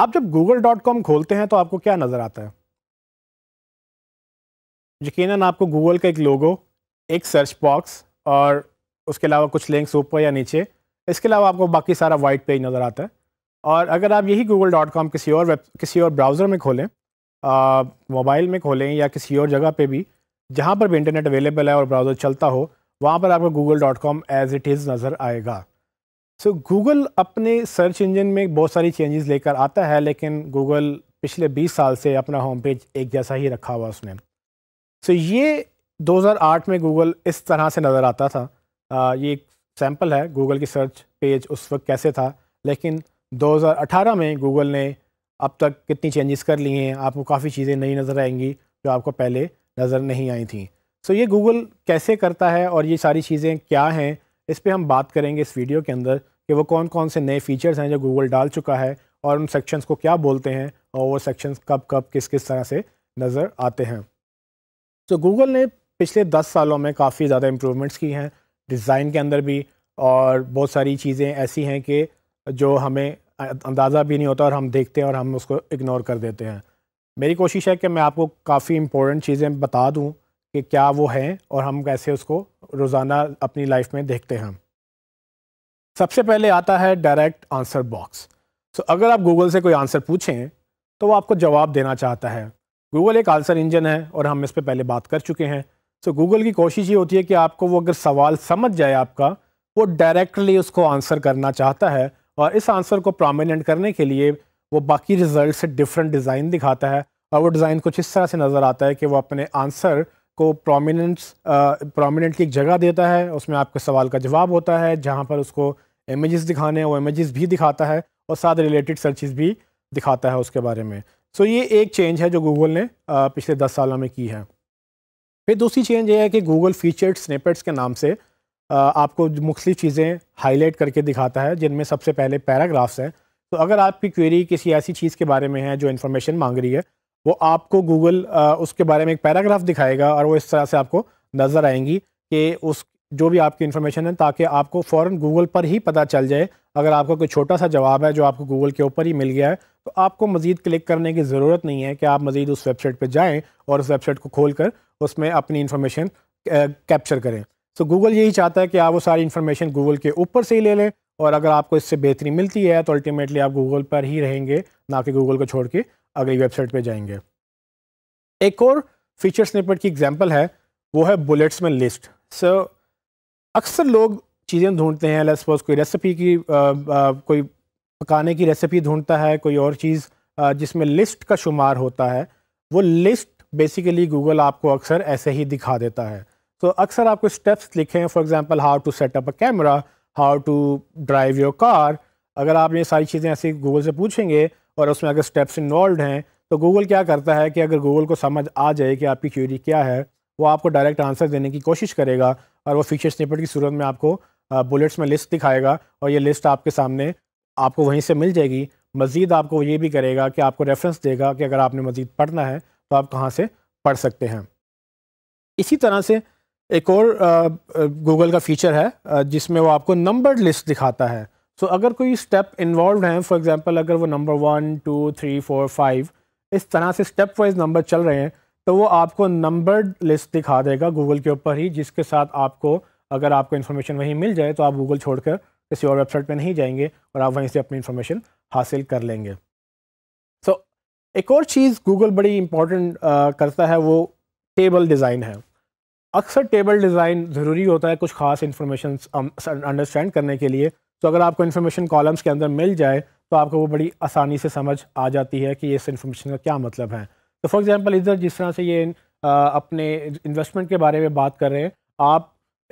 आप जब Google dot com खोलते हैं तो आपको क्या नज़र आता है यकीन आपको गूगल का एक लोगो एक सर्च बॉक्स और उसके अलावा कुछ लिंक्स ऊपर या नीचे इसके अलावा आपको बाकी सारा वाइट पेज नज़र आता है और अगर आप यही गूगल डॉट कॉम किसी और वेब किसी और ब्राउज़र में खोलें मोबाइल में खोलें या किसी और जगह पे भी जहाँ पर भी इंटरनेट अवेलेबल है और ब्राउज़र चलता हो वहाँ पर आपको Google dot com as it is नज़र आएगा सो so, गूगल अपने सर्च इंजन में बहुत सारी चेंजेस लेकर आता है लेकिन गूगल पिछले 20 साल से अपना होम पेज एक जैसा ही रखा हुआ उसने सो so, ये 2008 में गूगल इस तरह से नज़र आता था आ, ये एक सैम्पल है गूगल की सर्च पेज उस वक्त कैसे था लेकिन 2018 में गूगल ने अब तक कितनी चेंजेस कर लिए हैं आपको काफ़ी चीज़ें नई नज़र आएंगी जो आपको पहले नज़र नहीं आई थी सो so, ये गूगल कैसे करता है और ये सारी चीज़ें क्या हैं इस पर हम बात करेंगे इस वीडियो के अंदर कि वो कौन कौन से नए फीचर्स हैं जो गूगल डाल चुका है और उन सेक्शंस को क्या बोलते हैं और वो सेक्शंस कब कब किस किस तरह से नज़र आते हैं तो गूगल ने पिछले दस सालों में काफ़ी ज़्यादा इम्प्रूवमेंट्स की हैं डिज़ाइन के अंदर भी और बहुत सारी चीज़ें ऐसी हैं कि जो हमें अंदाज़ा भी नहीं होता और हम देखते हैं और हम उसको इग्नोर कर देते हैं मेरी कोशिश है कि मैं आपको काफ़ी इम्पोर्टेंट चीज़ें बता दूं कि क्या वो हैं और हम कैसे उसको रोज़ाना अपनी लाइफ में देखते हैं सबसे पहले आता है डायरेक्ट आंसर बॉक्स सो अगर आप गूगल से कोई आंसर पूछें तो वो आपको जवाब देना चाहता है गूगल एक आंसर इंजन है और हम इस पर पहले बात कर चुके हैं सो गूगल की कोशिश ये होती है कि आपको वो अगर सवाल समझ जाए आपका वो डायरेक्टली उसको आंसर करना चाहता है और इस आंसर को प्रामिनेंट करने के लिए वो बाकी रिजल्ट से डिफरेंट डिज़ाइन दिखाता है और वो डिज़ाइन कुछ इस तरह से नज़र आता है कि वो अपने आंसर को प्रोमिनेंस प्रोमिनेंटली एक जगह देता है उसमें आपके सवाल का जवाब होता है जहाँ पर उसको इमेजेस दिखाने हैं वो इमेजेस भी दिखाता है और साथ रिलेटेड सर्चिज़ भी दिखाता है उसके बारे में सो so, ये एक चेंज है जो गूगल ने पिछले दस सालों में की है फिर दूसरी चेंज ये है कि गूगल फीचर्ड स्नेपेट्स के नाम से आपको मुख्तलिफ चीज़ें हाईलाइट करके दिखाता है जिनमें सबसे पहले पैराग्राफ्स हैं तो अगर आपकी क्वेरी किसी ऐसी चीज़ के बारे में है जो इन्फॉर्मेशन मांग रही है वो आपको गूगल उसके बारे में एक पैराग्राफ दिखाएगा और वो इस तरह से आपको नज़र आएंगी कि उस जो भी आपकी इन्फॉर्मेशन है ताकि आपको फ़ौर गूगल पर ही पता चल जाए अगर आपका कोई छोटा सा जवाब है जो आपको गूगल के ऊपर ही मिल गया है तो आपको मज़ीद क्लिक करने की ज़रूरत नहीं है कि आप मज़ीद उस वेबसाइट पर जाएँ और उस वेबसाइट को खोल कर उसमें अपनी इन्फॉर्मेशन कैप्चर करें तो गूगल यही चाहता है कि आप वो सारी इन्फॉर्मेशन गूगल के ऊपर से ही ले लें और अगर आपको इससे बेहतरी मिलती है तो अल्टीमेटली आप गूगल पर ही रहेंगे ना कि गूगल को छोड़ के अगली वेबसाइट पे जाएंगे एक और फीचर स्निपेट की एग्जांपल है वो है बुलेट्स में लिस्ट सो so, अक्सर लोग चीज़ें ढूंढते हैं लेट्स सपोज कोई रेसिपी की आ, आ, कोई पकाने की रेसिपी ढूंढता है कोई और चीज़ जिसमें लिस्ट का शुमार होता है वो लिस्ट बेसिकली गूगल आपको अक्सर ऐसे ही दिखा देता है तो so, अक्सर आपको स्टेप्स लिखे हैं for example how to set up a camera how to drive your car अगर आप ये सारी चीज़ें ऐसे गूगल से पूछेंगे और उसमें अगर स्टेप्स इन्वॉल्व हैं तो गूगल क्या करता है कि अगर गूगल को समझ आ जाए कि आपकी क्यूरी क्या है वो आपको डायरेक्ट आंसर देने की कोशिश करेगा और वो फीचर निपट की सूरत में आपको बुलेट्स में लिस्ट दिखाएगा और ये लिस्ट आपके सामने आपको वहीं से मिल जाएगी मज़ीद आपको ये भी करेगा कि आपको रेफरेंस देगा कि अगर आपने मज़ीद पढ़ना है तो आप कहाँ से पढ़ सकते हैं इसी तरह से एक और गूगल का फीचर है जिसमें वो आपको नंबर्ड लिस्ट दिखाता है सो so, अगर कोई स्टेप इन्वॉल्व हैं फॉर एग्ज़ाम्पल अगर वो number one two three four five इस तरह से स्टेप वाइज नंबर चल रहे हैं तो वो आपको नंबर्ड लिस्ट दिखा देगा गूगल के ऊपर ही जिसके साथ आपको अगर आपको इन्फॉर्मेशन वहीं मिल जाए तो आप गूगल छोड़कर किसी और वेबसाइट पर नहीं जाएंगे और आप वहीं से अपनी इन्फॉर्मेशन हासिल कर लेंगे सो so, एक और चीज़ गूगल बड़ी इंपॉर्टेंट करता है वो टेबल डिज़ाइन है अक्सर टेबल डिज़ाइन ज़रूरी होता है कुछ ख़ास इन्फॉर्मेशन अंडरस्टैंड करने के लिए तो अगर आपको इन्फॉर्मेशन कॉलम्स के अंदर मिल जाए तो आपको वो बड़ी आसानी से समझ आ जाती है कि इस इन्फॉर्मेशन का क्या मतलब है तो फॉर एग्ज़ाम्पल इधर जिस तरह से ये अपने इन्वेस्टमेंट के बारे में बात कर रहे हैं आप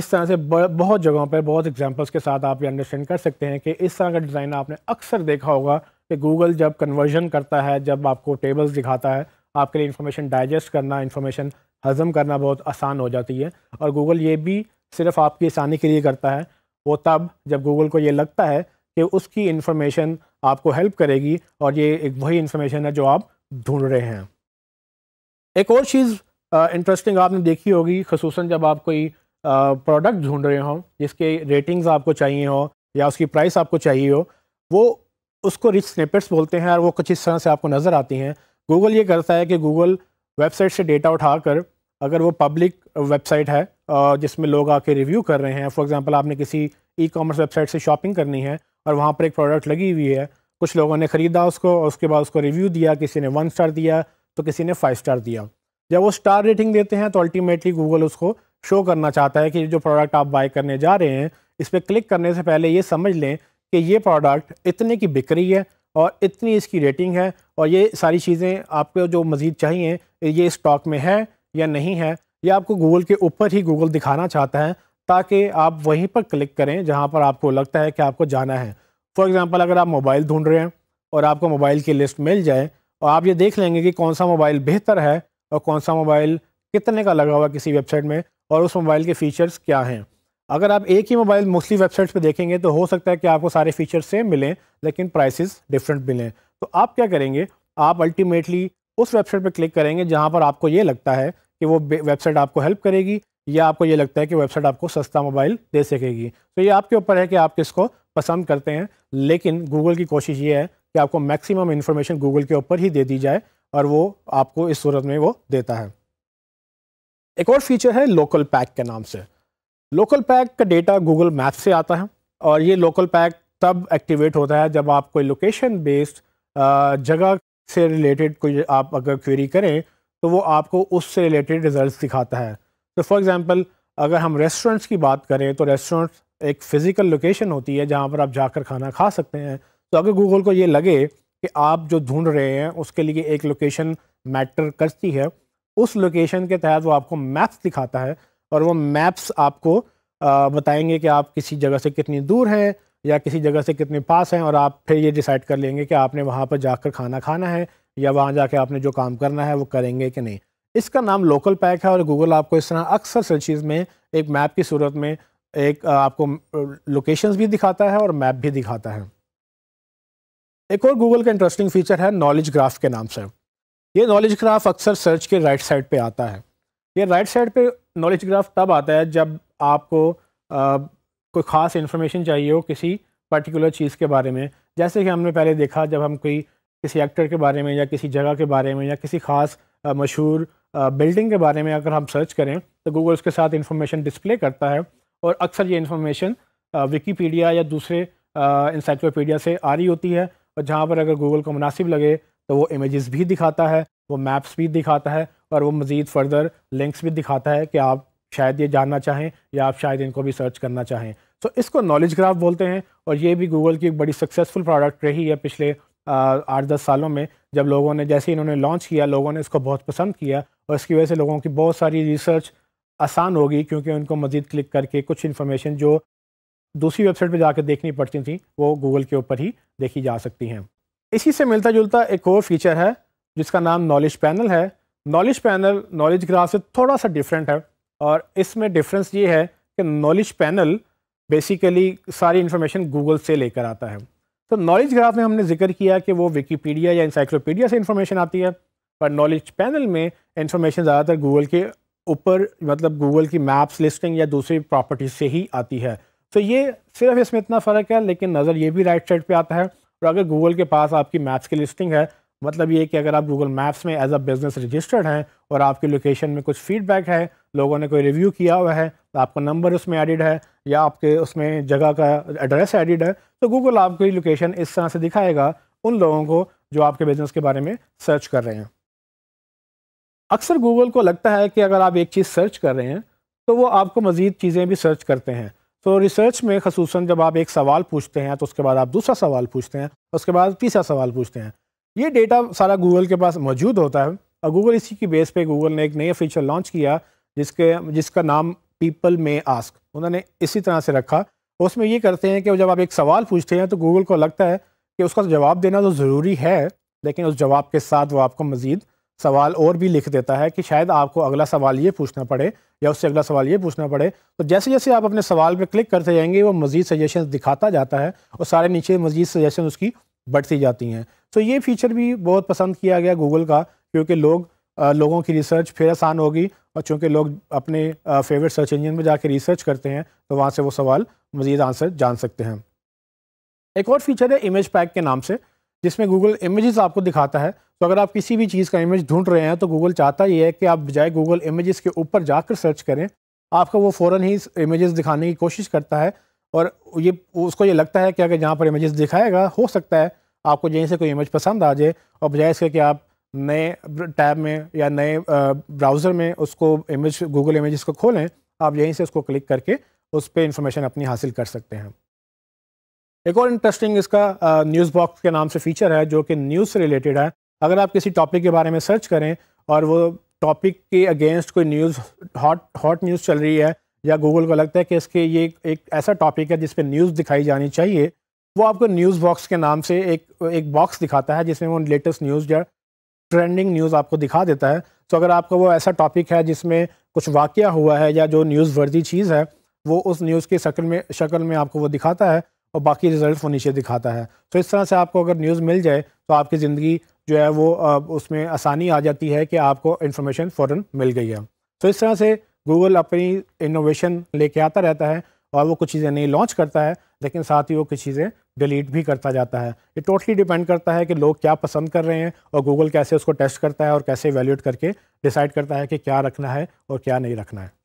इस तरह से बहुत जगहों पर बहुत एग्जाम्पल्स के साथ आप ये अंडरस्टैंड कर सकते हैं कि इस तरह का डिज़ाइन आपने अक्सर देखा होगा कि गूगल जब कन्वर्जन करता है जब आपको टेबल्स दिखाता है आपके लिए इन्फॉर्मेशन डाइजेस्ट करना इन्फॉर्मेशन हज़म करना बहुत आसान हो जाती है और गूगल ये भी सिर्फ आपकी आसानी के लिए करता है वो तब जब गूगल को ये लगता है कि उसकी इन्फॉर्मेशन आपको हेल्प करेगी और ये एक वही इन्फॉर्मेशन है जो आप ढूंढ रहे हैं एक और चीज़ इंटरेस्टिंग आपने देखी होगी खसूस जब आप कोई प्रोडक्ट ढूंढ रहे हों जिसके रेटिंग्स आपको चाहिए हो या उसकी प्राइस आपको चाहिए हो वो उसको रिच स्नेपेट्स बोलते हैं और वो कुछ इस तरह से आपको नज़र आती हैं गूगल ये करता है कि गूगल वेबसाइट से डेटा उठाकर अगर वो पब्लिक वेबसाइट है जिसमें लोग आके रिव्यू कर रहे हैं फॉर एग्जांपल आपने किसी ई कॉमर्स वेबसाइट से शॉपिंग करनी है और वहाँ पर एक प्रोडक्ट लगी हुई है कुछ लोगों ने ख़रीदा उसको और उसके बाद उसको रिव्यू दिया किसी ने वन स्टार दिया तो किसी ने फाइव स्टार दिया जब वो स्टार रेटिंग देते हैं तो अल्टीमेटली गूगल उसको शो करना चाहता है कि जो प्रोडक्ट आप बाय करने जा रहे हैं इस पर क्लिक करने से पहले ये समझ लें कि ये प्रोडक्ट इतने की बिक्री है और इतनी इसकी रेटिंग है और ये सारी चीज़ें आपको जो मज़ीद चाहिए ये स्टॉक में है या नहीं है या आपको गूगल के ऊपर ही गूगल दिखाना चाहता है ताकि आप वहीं पर क्लिक करें जहाँ पर आपको लगता है कि आपको जाना है फॉर एग्ज़ाम्पल अगर आप मोबाइल ढूंढ रहे हैं और आपको मोबाइल की लिस्ट मिल जाए और आप ये देख लेंगे कि कौन सा मोबाइल बेहतर है और कौन सा मोबाइल कितने का लगा हुआ किसी वेबसाइट में और उस मोबाइल के फ़ीचर्स क्या हैं अगर आप एक ही मोबाइल मोस्टली वेबसाइट्स पे देखेंगे तो हो सकता है कि आपको सारे फीचर्स सेम मिलें लेकिन प्राइसेस डिफरेंट मिलें तो आप क्या करेंगे आप अल्टीमेटली उस वेबसाइट पर क्लिक करेंगे जहाँ पर आपको ये लगता है कि वो वेबसाइट आपको हेल्प करेगी या आपको ये लगता है कि वेबसाइट आपको सस्ता मोबाइल दे सकेगी तो ये आपके ऊपर है कि आप किसको पसंद करते हैं लेकिन गूगल की कोशिश ये है कि आपको मैक्सिमम इन्फॉर्मेशन गूगल के ऊपर ही दे दी जाए और वो आपको इस सूरत में वो देता है एक और फीचर है लोकल पैक के नाम से लोकल पैक का डेटा गूगल मैप से आता है और ये लोकल पैक तब एक्टिवेट होता है जब आप कोई लोकेशन बेस्ड जगह से रिलेटेड कोई आप अगर क्वेरी करें तो वो आपको उससे रिलेटेड रिजल्ट दिखाता है तो फॉर एग्ज़ाम्पल अगर हम रेस्टोरेंट्स की बात करें तो रेस्टोरेंट एक फ़िज़िकल लोकेशन होती है जहाँ पर आप जाकर खाना खा सकते हैं तो अगर गूगल को ये लगे कि आप जो ढूंढ रहे हैं उसके लिए एक लोकेशन मैटर करती है उस लोकेशन के तहत वो आपको मैप्स दिखाता है और वो मैप्स आपको बताएंगे कि आप किसी जगह से कितनी दूर हैं या किसी जगह से कितने पास हैं और आप फिर ये डिसाइड कर लेंगे कि आपने वहाँ पर जाकर खाना खाना है या वहाँ जाके आपने जो काम करना है वो करेंगे कि नहीं इसका नाम लोकल पैक है और गूगल आपको इस तरह अक्सर सर्चिज़ में एक मैप की सूरत में एक आपको लोकेशंस भी दिखाता है और मैप भी दिखाता है एक और गूगल का इंटरेस्टिंग फीचर है नॉलेज ग्राफ के नाम से ये नॉलेज ग्राफ अक्सर सर्च के राइट साइड पर आता है ये राइट साइड पर नॉलेज ग्राफ तब आता है जब आपको आ, कोई ख़ास इन्फॉर्मेशन चाहिए हो किसी पर्टिकुलर चीज़ के बारे में जैसे कि हमने पहले देखा जब हम कोई किसी एक्टर के बारे में या किसी जगह के बारे में या किसी ख़ास मशहूर बिल्डिंग के बारे में अगर हम सर्च करें तो गूगल उसके साथ इन्फॉर्मेशन डिस्प्ले करता है और अक्सर ये इन्फॉर्मेशन विकीपीडिया या दूसरे इंसाइक्लोपीडिया से आ रही होती है और जहाँ पर अगर गूगल को मुनासिब लगे तो वो इमेज़ भी दिखाता है वो मैप्स भी दिखाता है और वो मज़ीद फर्दर लिंक्स भी दिखाता है कि आप शायद ये जानना चाहें या आप शायद इनको भी सर्च करना चाहें तो इसको नॉलेज ग्राफ बोलते हैं और ये भी गूगल की एक बड़ी सक्सेसफुल प्रोडक्ट रही है पिछले आठ दस सालों में जब लोगों ने जैसे इन्होंने लॉन्च किया लोगों ने इसको बहुत पसंद किया और इसकी वजह से लोगों की बहुत सारी रिसर्च आसान होगी क्योंकि उनको मज़ीद क्लिक करके कुछ इन्फॉर्मेशन जो दूसरी वेबसाइट पर जाकर देखनी पड़ती थी वो गूगल के ऊपर ही देखी जा सकती हैं इसी से मिलता जुलता एक और फीचर है जिसका नाम नॉलेज पैनल है नॉलेज पैनल नॉलेज ग्राफ से थोड़ा सा डिफरेंट है और इसमें डिफरेंस ये है कि नॉलेज पैनल बेसिकली सारी इन्फॉर्मेशन गूगल से लेकर आता है तो नॉलेज ग्राफ में हमने जिक्र किया कि वो विकीपीडिया या इंसाइक्लोपीडिया से इन्फॉर्मेशन आती है पर नॉलेज पैनल में इन्फॉर्मेशन ज़्यादातर गूगल के ऊपर मतलब गूगल की मैप्स लिस्टिंग या दूसरी प्रॉपर्टीज से ही आती है तो ये सिर्फ इसमें इतना फ़र्क है लेकिन नज़र ये भी राइट साइड पे आता है और अगर गूगल के पास आपकी मैप्स की लिस्टिंग है मतलब ये कि अगर आप गूगल मैप्स में एज अ बिज़नेस रजिस्टर्ड हैं और आपकी लोकेशन में कुछ फीडबैक है लोगों ने कोई रिव्यू किया हुआ है आपका नंबर उसमें एडिड है या आपके उसमें जगह का एड्रेस एडिड है तो गूगल आपकी लोकेशन इस तरह से दिखाएगा उन लोगों को जो आपके बिज़नेस के बारे में सर्च कर रहे हैं अक्सर गूगल को लगता है कि अगर आप एक चीज़ सर्च कर रहे हैं तो वो आपको मज़ीद चीज़ें भी सर्च करते हैं तो रिसर्च में खसूस जब आप एक सवाल पूछते हैं तो उसके बाद आप दूसरा सवाल पूछते हैं उसके बाद तीसरा सवाल पूछते हैं ये डेटा सारा गूगल के पास मौजूद होता है और गूगल इसी की बेस पे गूगल ने एक नया फीचर लॉन्च किया जिसके जिसका नाम पीपल में आस्क उन्होंने इसी तरह से रखा उसमें ये करते हैं कि जब आप एक सवाल पूछते हैं तो गूगल को लगता है कि उसका जवाब देना तो ज़रूरी है लेकिन उस जवाब के साथ वो आपको मज़ीद सवाल और भी लिख देता है कि शायद आपको अगला सवाल ये पूछना पड़े या उससे अगला सवाल ये पूछना पड़े तो जैसे जैसे आप अपने सवाल पर क्लिक करते जाएंगे वो मज़ीद सजेशन दिखाता जाता है और सारे नीचे मज़ीद सजेशन उसकी बढ़ती जाती हैं तो ये फीचर भी बहुत पसंद किया गया गूगल का क्योंकि लोग लोगों की रिसर्च फिर आसान होगी और चूँकि लोग अपने फेवरेट सर्च इंजन में जाके रिसर्च करते हैं तो वहाँ से वो सवाल मज़ीद आंसर जान सकते हैं एक और फीचर है इमेज पैक के नाम से जिसमें गूगल इमेजेस आपको दिखाता है तो अगर आप किसी भी चीज़ का इमेज ढूंढ रहे हैं तो गूगल चाहता ये है कि आप बजाय गूगल इमेजेस के ऊपर जाकर सर्च करें आपको वो फ़ौर ही इमेजेस दिखाने की कोशिश करता है और ये उसको ये लगता है कि अगर जहाँ पर इमेज़ दिखाएगा हो सकता है आपको यहीं से कोई इमेज पसंद आ जाए और बजाय इसके कि आप नए टैब में या नए ब्राउज़र में उसको इमेज गूगल इमेज को खोलें आप यहीं से उसको क्लिक करके उस पर इंफॉर्मेशन अपनी हासिल कर सकते हैं एक और इंटरेस्टिंग इसका न्यूज़ बॉक्स के नाम से फीचर है जो कि न्यूज़ से रिलेटेड है अगर आप किसी टॉपिक के बारे में सर्च करें और वो टॉपिक के अगेंस्ट कोई न्यूज़ हॉट हॉट न्यूज़ चल रही है या गूगल को लगता है कि इसके ये एक ऐसा टॉपिक है जिस पर न्यूज़ दिखाई जानी चाहिए वो आपको न्यूज़ बॉक्स के नाम से एक एक बॉक्स दिखाता है जिसमें वो लेटेस्ट न्यूज़ या ट्रेंडिंग न्यूज़ आपको दिखा देता है तो अगर आपका वो ऐसा टॉपिक है जिसमें कुछ वाक़ हुआ है या जो न्यूज़ वर्दी चीज़ है वो उस न्यूज़ की शक्ल में शक्ल में आपको वो दिखाता है और बाकी रिजल्ट वो नीचे दिखाता है तो इस तरह से आपको अगर न्यूज़ मिल जाए तो आपकी ज़िंदगी जो है वो उसमें आसानी आ जाती है कि आपको इन्फॉर्मेशन फ़ौर मिल गई है तो इस तरह से गूगल अपनी इनोवेशन लेके आता रहता है और वो कुछ चीज़ें नहीं लॉन्च करता है लेकिन साथ ही वो कुछ चीज़ें डिलीट भी करता जाता है ये टोटली डिपेंड करता है कि लोग क्या पसंद कर रहे हैं और गूगल कैसे उसको टेस्ट करता है और कैसे वैल्यूट करके डिसाइड करता है कि क्या रखना है और क्या नहीं रखना है